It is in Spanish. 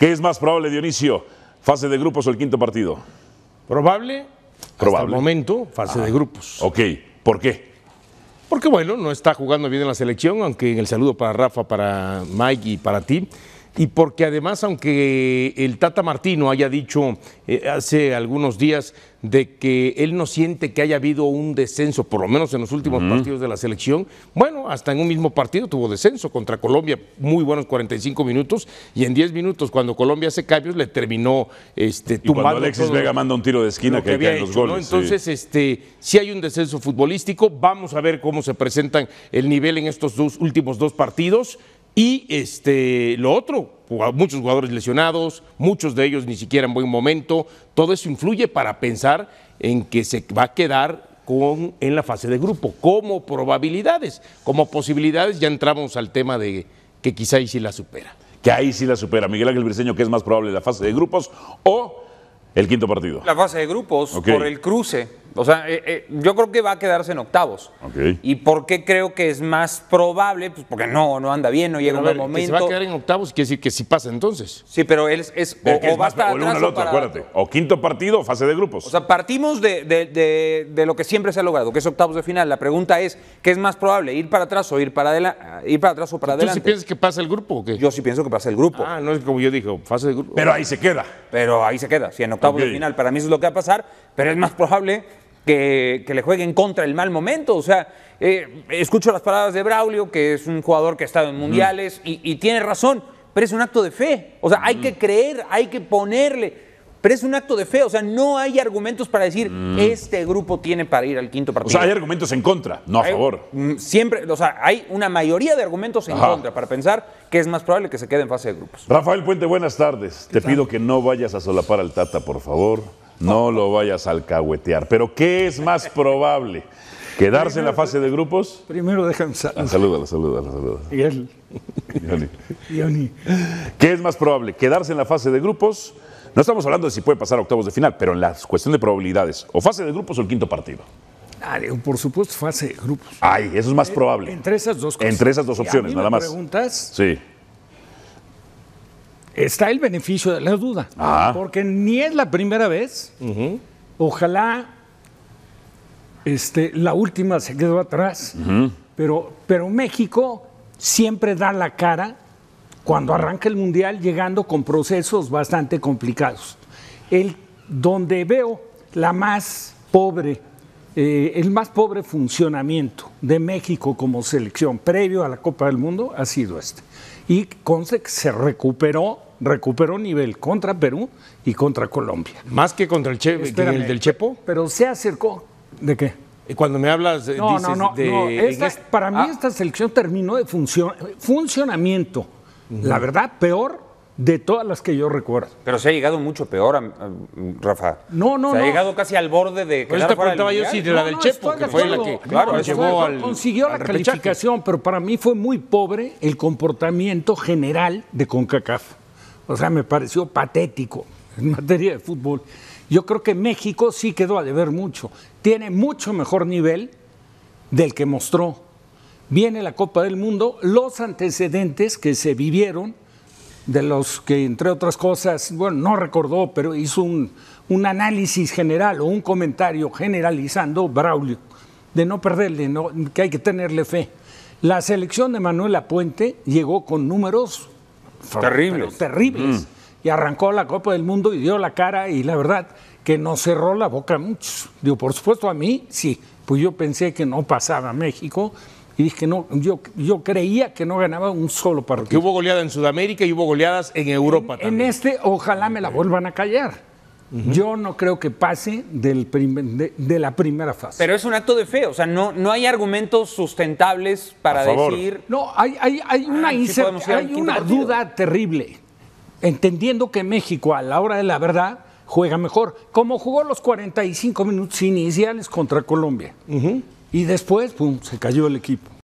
¿Qué es más probable, Dionisio? ¿Fase de grupos o el quinto partido? Probable. Probable. el momento, fase de ah, grupos. Ok. ¿Por qué? Porque, bueno, no está jugando bien en la selección, aunque en el saludo para Rafa, para Mike y para ti y porque además, aunque el Tata Martino haya dicho eh, hace algunos días de que él no siente que haya habido un descenso, por lo menos en los últimos partidos de la selección, bueno, hasta en un mismo partido tuvo descenso contra Colombia, muy buenos 45 minutos, y en 10 minutos, cuando Colombia hace cambios, le terminó este, tumbando. cuando Alexis Vega manda un tiro de esquina que, había los goles. Entonces, este, si hay un descenso futbolístico, vamos a ver cómo se presentan el nivel en estos dos últimos dos partidos. Y este, lo otro, muchos jugadores lesionados, muchos de ellos ni siquiera en buen momento, todo eso influye para pensar en que se va a quedar con, en la fase de grupo, como probabilidades, como posibilidades, ya entramos al tema de que quizá ahí sí la supera. Que ahí sí la supera. Miguel Ángel Briseño, ¿qué es más probable, la fase de grupos o el quinto partido? La fase de grupos por el cruce o sea, eh, eh, yo creo que va a quedarse en octavos. ¿Y por qué creo que es más probable? Pues porque no, no anda bien, no llega un momento. si va a quedar en octavos, quiere decir que si pasa entonces. Sí, pero él es, o, va a estar o, acuérdate. o quinto partido, fase de grupos. O sea, partimos de, lo que siempre se ha logrado, que es octavos de final. La pregunta es, ¿qué es más probable, ir para atrás o ir para adelante? Ir para atrás o para adelante. sí piensas que pasa el grupo o qué? Yo sí pienso que pasa el grupo. Ah, no es como yo dije, fase de grupo. Pero ahí se queda. Pero ahí se queda, si en octavos de final. Para mí eso es lo que va a pasar, pero es más probable que, le juegue en contra el mal momento. O sea, eh, escucho las palabras de Braulio, que es un jugador que ha estado en mundiales y, tiene razón, pero es un acto de fe. O sea, hay que creer, hay que ponerle. Pero es un acto de fe, o sea, no hay argumentos para decir mm. este grupo tiene para ir al quinto partido. O sea, hay argumentos en contra, no a favor. Mm, siempre, o sea, hay una mayoría de argumentos en contra para pensar que es más probable que se quede en fase de grupos. Rafael Puente, buenas tardes. Te pido que no vayas a solapar al Tata, por favor. No lo vayas a alcahuetear. Pero ¿qué es más probable? ¿Quedarse en la fase de grupos? Primero déjame saludar. Ah, saluda, saluda. salúdalo, Y él. Y Yoni. ¿Qué es más probable? ¿Quedarse en la fase de grupos? No estamos hablando de si puede pasar a octavos de final, pero en la cuestión de probabilidades, o fase de grupos o el quinto partido. Ah, por supuesto, fase de grupos. Ay, eso es más probable. Entre esas dos cosas. Entre esas dos opciones, nada más. preguntas? Sí está el beneficio de la duda, ah. porque ni es la primera vez. Ojalá este, la última se quedó atrás, pero, pero México siempre da la cara cuando arranca el Mundial llegando con procesos bastante complicados. El, donde veo la más pobre eh, el más pobre funcionamiento de México como selección previo a la Copa del Mundo ha sido este. Y conste se recuperó, recuperó nivel contra Perú y contra Colombia. Más que contra el, el del Chepo. Pero se acercó. ¿De qué? Eh, cuando me hablas, eh, dices no, no, de. No. Para mí, ah. esta selección terminó de funcionamiento. La verdad, peor de todas las que yo recuerdo. Pero se ha llegado mucho peor, Rafa. No, no, se ha llegado casi al borde de pues yo sí de la del Chepo, que fue la que claro, consiguió la calificación, pero para mí fue muy pobre el comportamiento general de CONCACAF. O sea, me pareció patético en materia de fútbol. Yo creo que México sí quedó a deber mucho. Tiene mucho mejor nivel del que mostró. Viene la Copa del Mundo, los antecedentes que se vivieron de los que, entre otras cosas, bueno, no recordó, pero hizo un, análisis general o un comentario generalizando Braulio, de no perderle, no, que hay que tenerle fe. La selección de Manuel Apuente llegó con números terribles. terribles mm. Y arrancó la Copa del Mundo y dio la cara y la verdad que no cerró la boca a muchos. Digo, por supuesto a mí, sí, pues yo pensé que no pasaba a México y dije, no, yo, yo creía que no ganaba un solo partido. Que hubo goleada en Sudamérica y hubo goleadas en Europa también. En este, ojalá me la vuelvan a callar. Yo no creo que pase del de, la primera fase. Pero es un acto de fe, o sea, no, no hay argumentos sustentables para decir. No, hay, hay, hay una, ah, hay una duda terrible. Entendiendo que México, a la hora de la verdad, juega mejor, como jugó los 45 minutos iniciales contra Colombia. Y después, pum, se cayó el equipo.